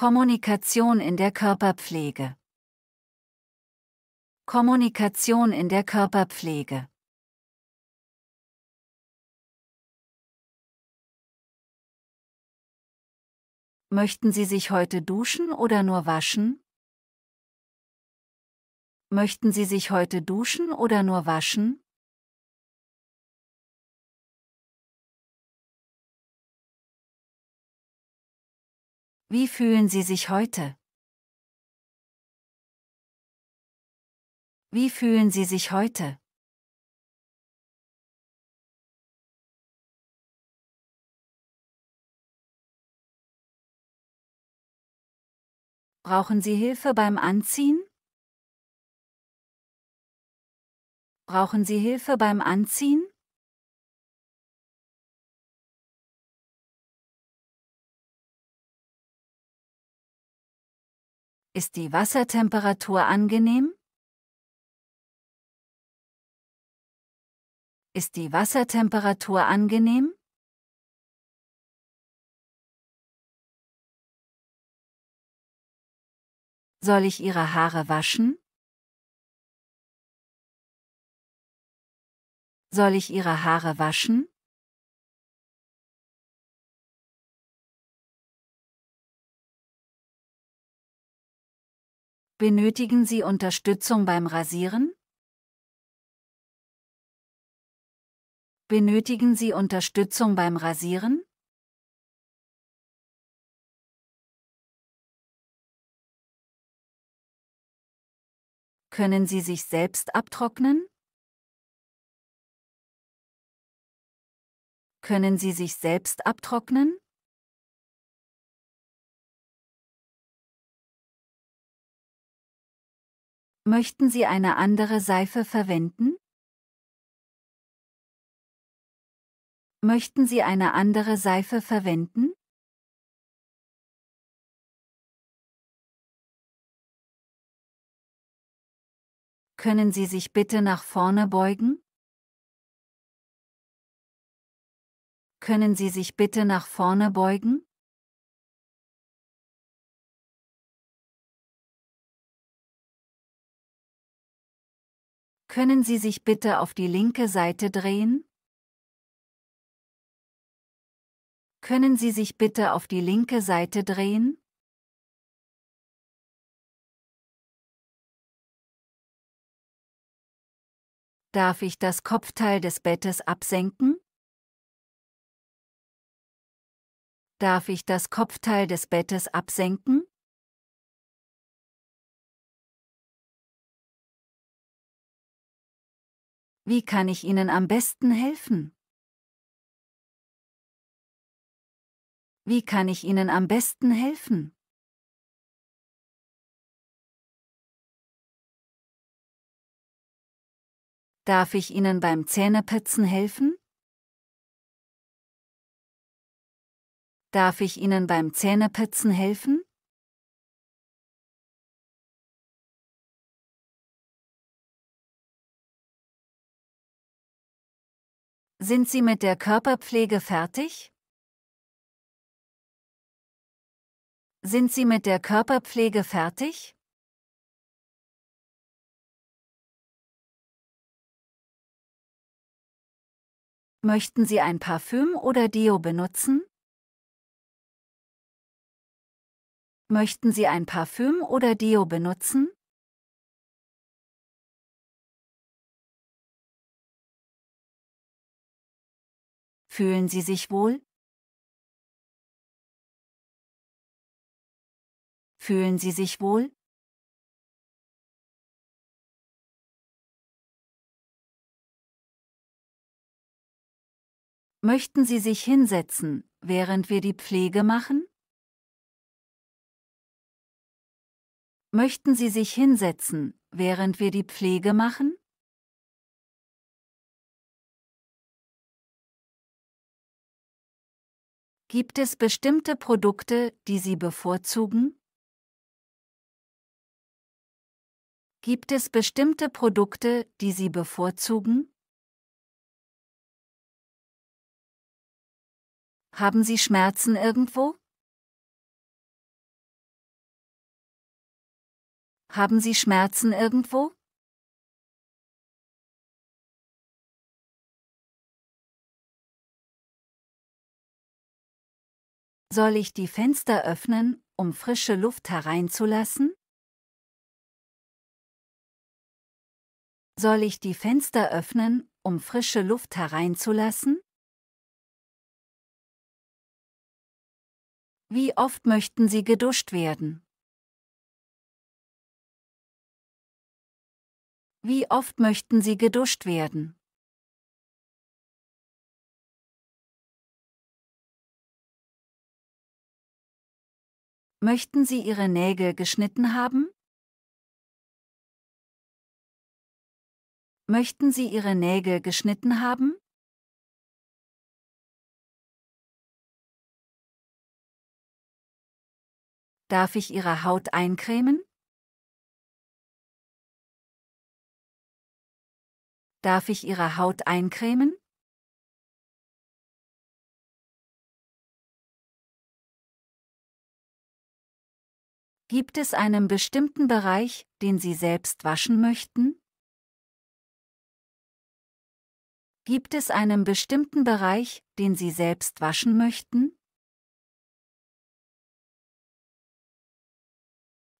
Kommunikation in der Körperpflege. Kommunikation in der Körperpflege. Möchten Sie sich heute duschen oder nur waschen? Möchten Sie sich heute duschen oder nur waschen? Wie fühlen Sie sich heute? Wie fühlen Sie sich heute? Brauchen Sie Hilfe beim Anziehen? Brauchen Sie Hilfe beim Anziehen? Ist die Wassertemperatur angenehm? Ist die Wassertemperatur angenehm? Soll ich Ihre Haare waschen? Soll ich Ihre Haare waschen? Benötigen Sie Unterstützung beim Rasieren? Benötigen Sie Unterstützung beim Rasieren? Können Sie sich selbst abtrocknen? Können Sie sich selbst abtrocknen? Möchten Sie eine andere Seife verwenden? Möchten Sie eine andere Seife verwenden? Können Sie sich bitte nach vorne beugen? Können Sie sich bitte nach vorne beugen? Können Sie sich bitte auf die linke Seite drehen? Können Sie sich bitte auf die linke Seite drehen? Darf ich das Kopfteil des Bettes absenken? Darf ich das Kopfteil des Bettes absenken? Wie kann ich Ihnen am besten helfen? Wie kann ich Ihnen am besten helfen? Darf ich Ihnen beim Zähneputzen helfen? Darf ich Ihnen beim Zähneputzen helfen? Sind Sie mit der Körperpflege fertig? Sind Sie mit der Körperpflege fertig? Möchten Sie ein Parfüm oder Dio benutzen? Möchten Sie ein Parfüm oder Deo benutzen? Fühlen Sie sich wohl? Fühlen Sie sich wohl? Möchten Sie sich hinsetzen, während wir die Pflege machen? Möchten Sie sich hinsetzen, während wir die Pflege machen? Gibt es bestimmte Produkte, die Sie bevorzugen? Gibt es bestimmte Produkte, die Sie bevorzugen? Haben Sie Schmerzen irgendwo? Haben Sie Schmerzen irgendwo? Soll ich die Fenster öffnen, um frische Luft hereinzulassen? Soll ich die Fenster öffnen, um frische Luft hereinzulassen? Wie oft möchten Sie geduscht werden? Wie oft möchten Sie geduscht werden? Möchten Sie Ihre Nägel geschnitten haben? Möchten Sie Ihre Nägel geschnitten haben? Darf ich Ihre Haut eincremen? Darf ich Ihre Haut eincremen? Gibt es einen bestimmten Bereich, den Sie selbst waschen möchten? Gibt es einen bestimmten Bereich, den Sie selbst waschen möchten?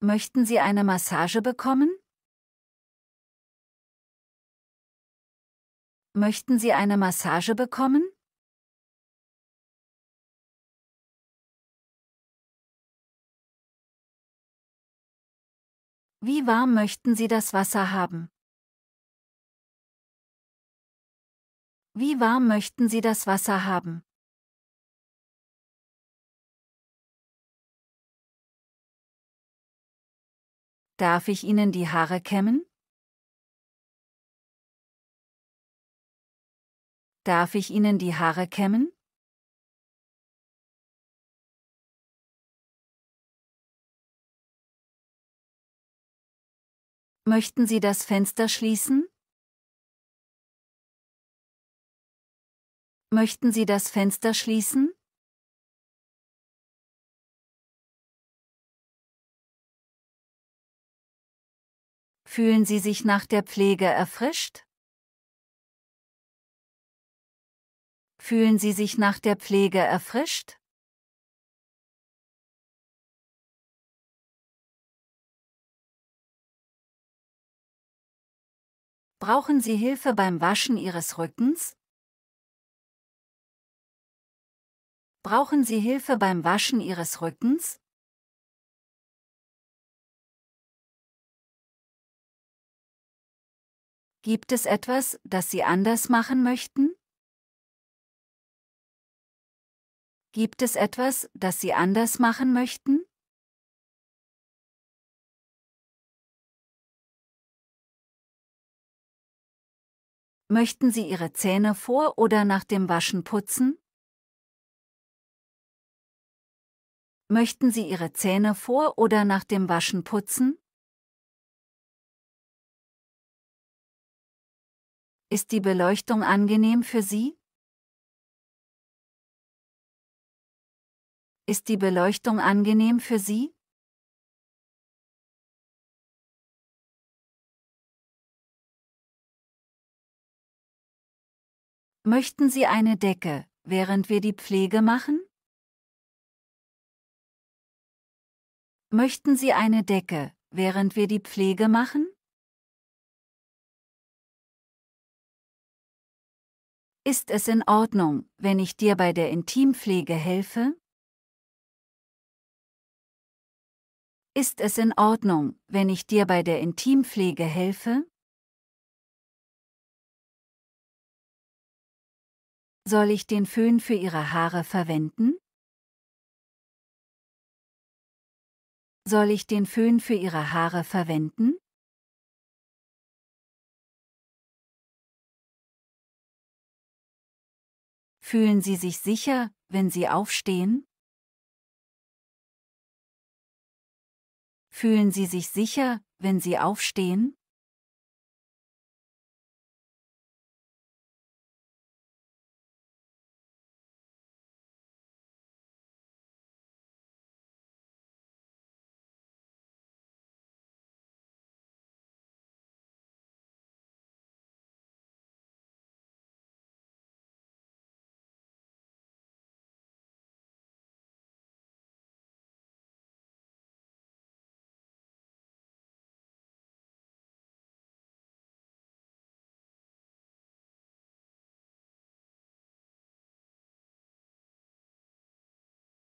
Möchten Sie eine Massage bekommen? Möchten Sie eine Massage bekommen? Wie warm möchten Sie das Wasser haben? Wie warm möchten Sie das Wasser haben? Darf ich Ihnen die Haare kämmen? Darf ich Ihnen die Haare kämmen? Möchten Sie das Fenster schließen? Möchten Sie das Fenster schließen? Fühlen Sie sich nach der Pflege erfrischt? Fühlen Sie sich nach der Pflege erfrischt? Brauchen Sie Hilfe beim Waschen Ihres Rückens? Brauchen Sie Hilfe beim Waschen Ihres Rückens? Gibt es etwas, das Sie anders machen möchten? Gibt es etwas, das Sie anders machen möchten? Möchten Sie Ihre Zähne vor oder nach dem Waschen putzen? Möchten Sie Ihre Zähne vor oder nach dem Waschen putzen? Ist die Beleuchtung angenehm für Sie? Ist die Beleuchtung angenehm für Sie? Möchten Sie eine Decke, während wir die Pflege machen? Möchten Sie eine Decke, während wir die Pflege machen? Ist es in Ordnung, wenn ich dir bei der Intimpflege helfe? Ist es in Ordnung, wenn ich dir bei der Intimpflege helfe? Soll ich den Föhn für Ihre Haare verwenden? Soll ich den Föhn für Ihre Haare verwenden? Fühlen Sie sich sicher, wenn Sie aufstehen? Fühlen Sie sich sicher, wenn Sie aufstehen?